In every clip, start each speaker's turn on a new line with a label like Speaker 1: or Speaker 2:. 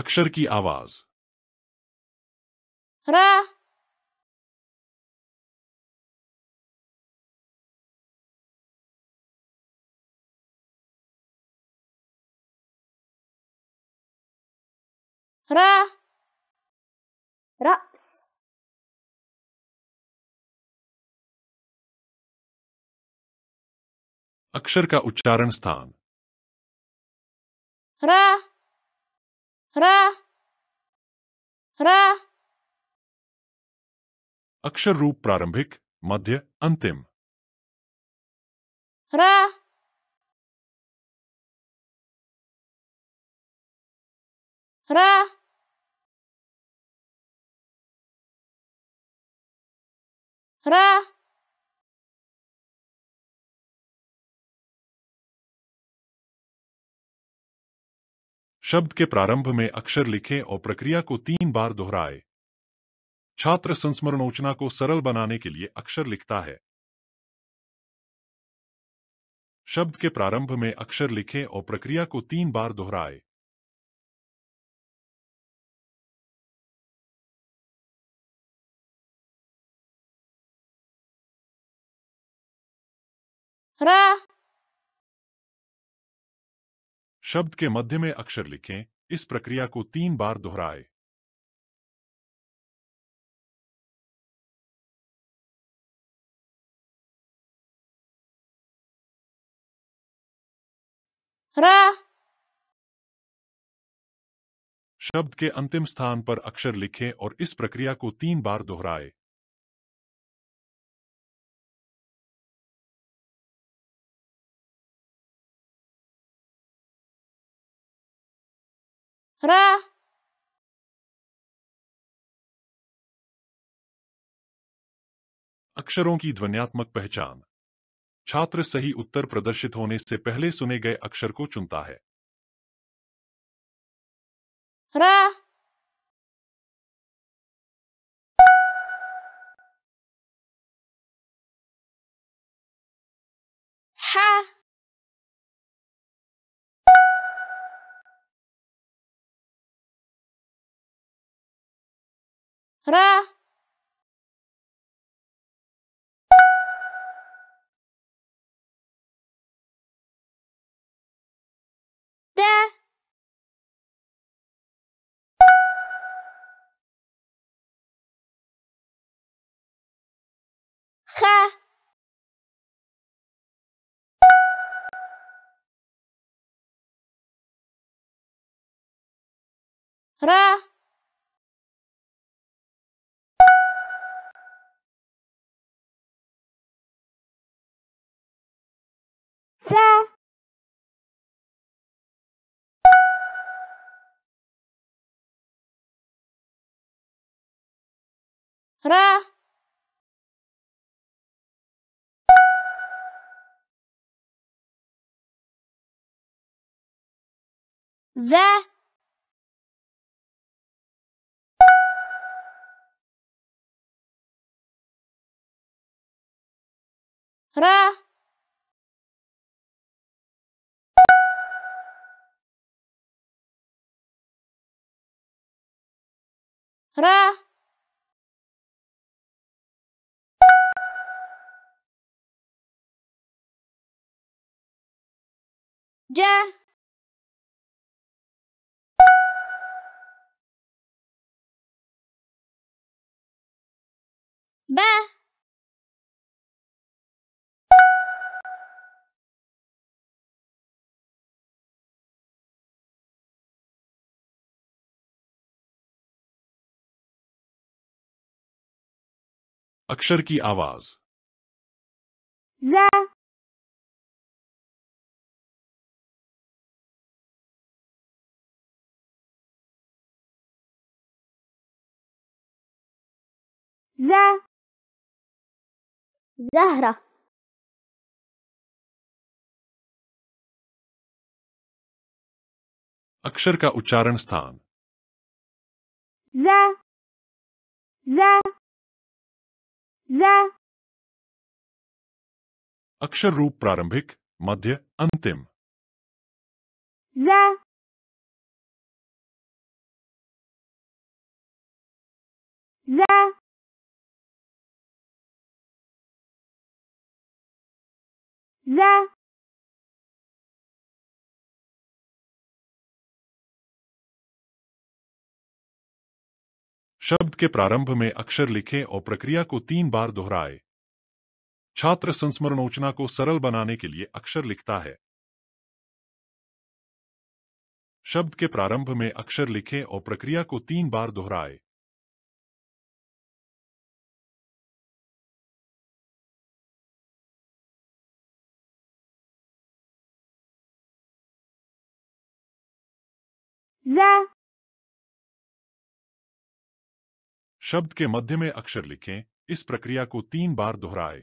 Speaker 1: अक्षर की आवाज र रा رأس अक्षर का उच्चारण स्थान रा रा रा अक्षर रूप प्रारंभिक मध्य अंतिम रा रा रा शब्द के प्रारंभ में अक्षर लिखें और प्रक्रिया को तीन बार दोहराए छात्र संस्मरणोचना को सरल बनाने के लिए अक्षर लिखता है शब्द के प्रारंभ में अक्षर लिखें और प्रक्रिया को तीन बार दोहराए रा शब्द के मध्य में अक्षर लिखें इस प्रक्रिया को तीन बार दोहराए रा शब्द के अंतिम स्थान पर अक्षर लिखें और इस प्रक्रिया को तीन बार दोहराएं। Ra! अक्षरों की ध्वनियात्मक पहचान छात्र सही उत्तर प्रदर्शित होने से पहले सुने गए अक्षर को चुनता है रा ha हाँ। را دا خ را را ذا را را जय ब अक्षर की आवाज ज ز زهرة अक्षर का उच्चारण स्थान ज ज ज अक्षर रूप प्रारंभिक मध्य अंतिम ज ज za शब्द के प्रारंभ में अक्षर लिखें और प्रक्रिया को तीन बार दोहराए छात्र संस्मरणोचना को सरल बनाने के लिए अक्षर लिखता है शब्द के प्रारंभ में अक्षर लिखें और प्रक्रिया को तीन बार दोहराए ज शब्द के मध्य में अक्षर लिखें इस प्रक्रिया को तीन बार दोहराए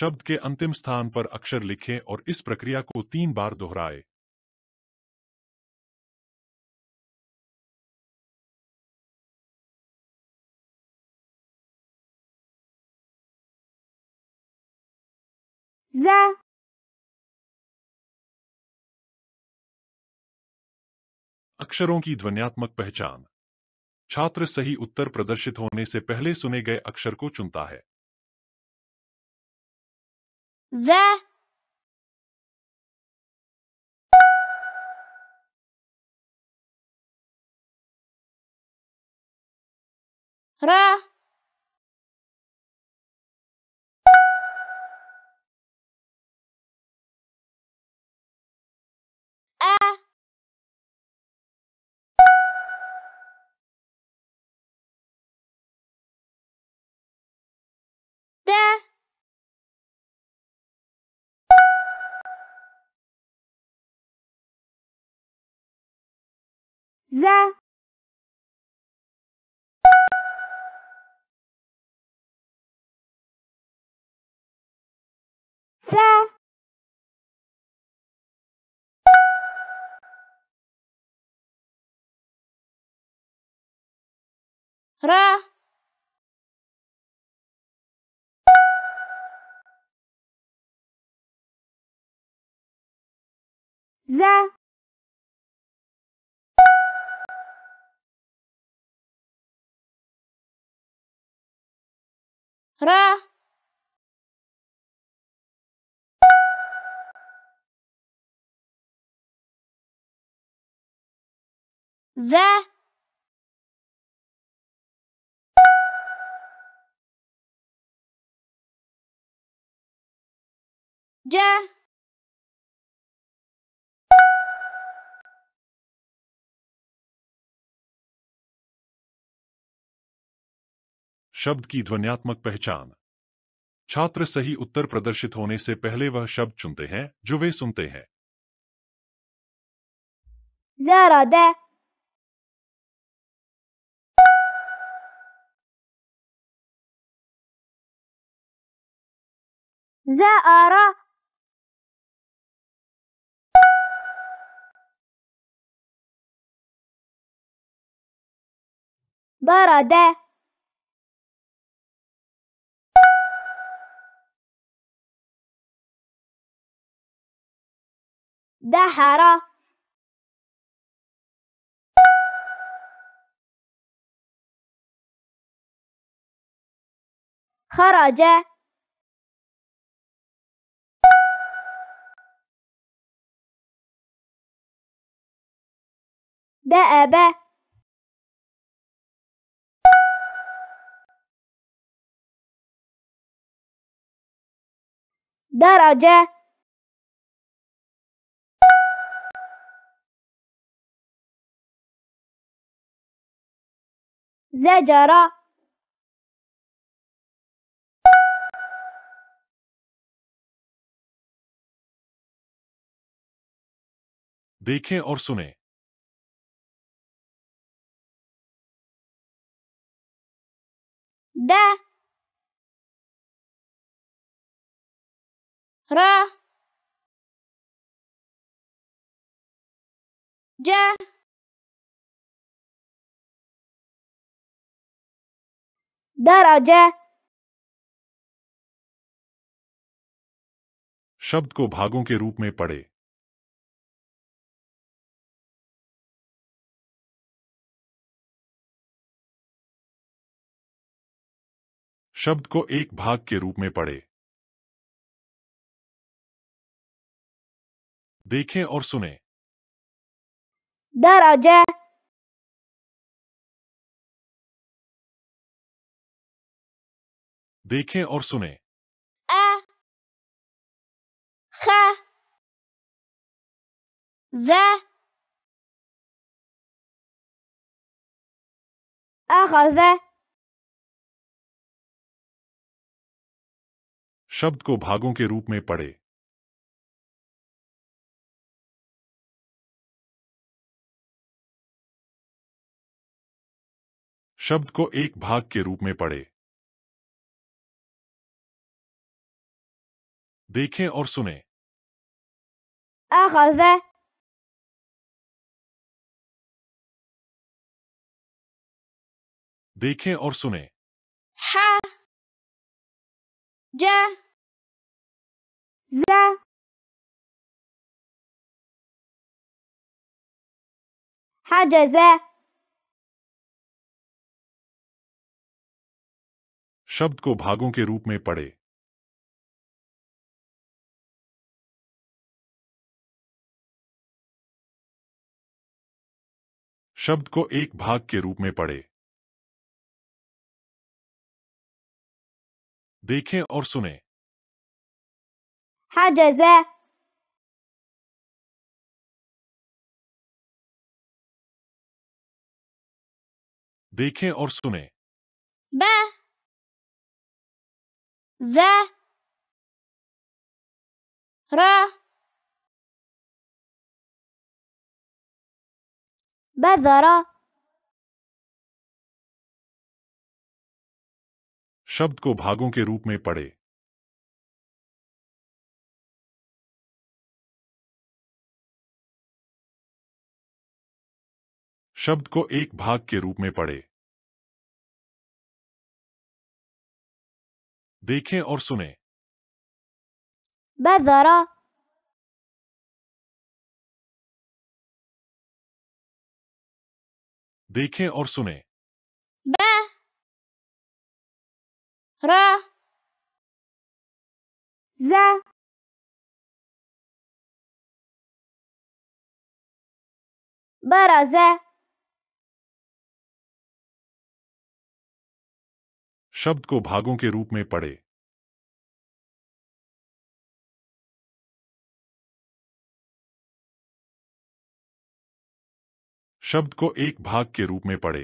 Speaker 1: शब्द के अंतिम स्थान पर अक्षर लिखें और इस प्रक्रिया को तीन बार दोहराएं। za अक्षरों की ध्वनियात्मक पहचान छात्र सही उत्तर प्रदर्शित होने से पहले सुने गए अक्षर को चुनता है the रा ز ث ر ز Ra. The. Ja. शब्द की ध्वनियात्मक पहचान छात्र सही उत्तर प्रदर्शित होने से पहले वह शब्द चुनते हैं जो वे सुनते हैं زرد زأر دحر خرج دأب درجه زجر देखें और सुने द र ज درجة शब्द को भागों के रूप में पढ़े शब्द को एक भाग के रूप में पढ़े देखें और सुने दराजा देखें और सुने अ ख शब्द को भागों के रूप में पढ़े शब्द को एक भाग के रूप में पढ़े देखें और सुने देखें और सुने हाँ। हाँ, शब्द को भागों के रूप में पढ़े शब्द को एक भाग के रूप में पढ़े देखें और सुने हाँ, जैसे देखें और सुने ब र بذرة शब्द को भागों के रूप में पढ़े शब्द को एक भाग के रूप में पढ़े देखें और सुने बजरा देखें और सुने शब्द को भागों के रूप में पढ़े शब्द को एक भाग के रूप में पढ़े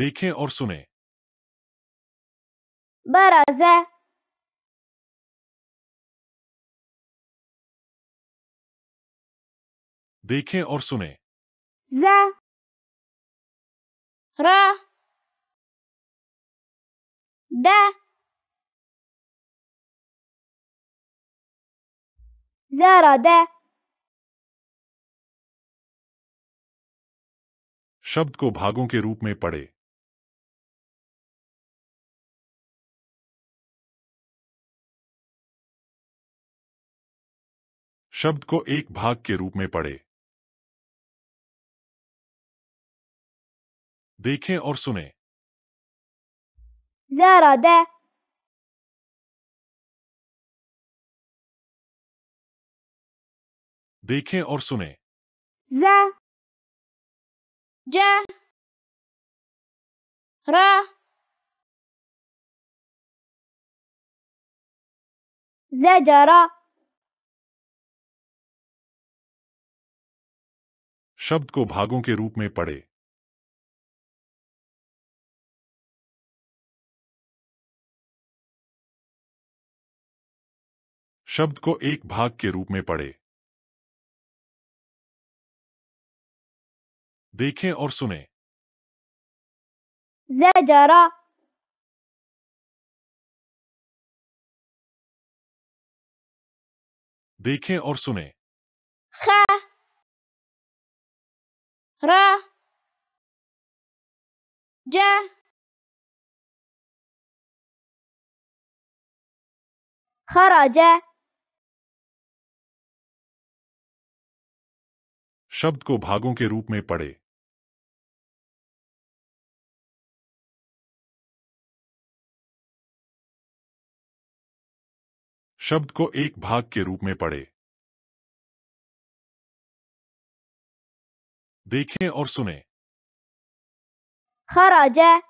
Speaker 1: देखें और सुने बराजा देखें और सुने ز ر د दा शब्द को भागों के रूप में पढ़े शब्द को एक भाग के रूप में पढ़े देखें और सुने दे देखें और सुने जा ज र जरा शब्द को भागों के रूप में पढ़े शब्द को एक भाग के रूप में पढ़े देखें और सुने जरा देखें और सुने خ र शब्द को भागों के रूप में पढ़े शब्द को एक भाग के रूप में पढ़े देखें और सुने हाँ राजा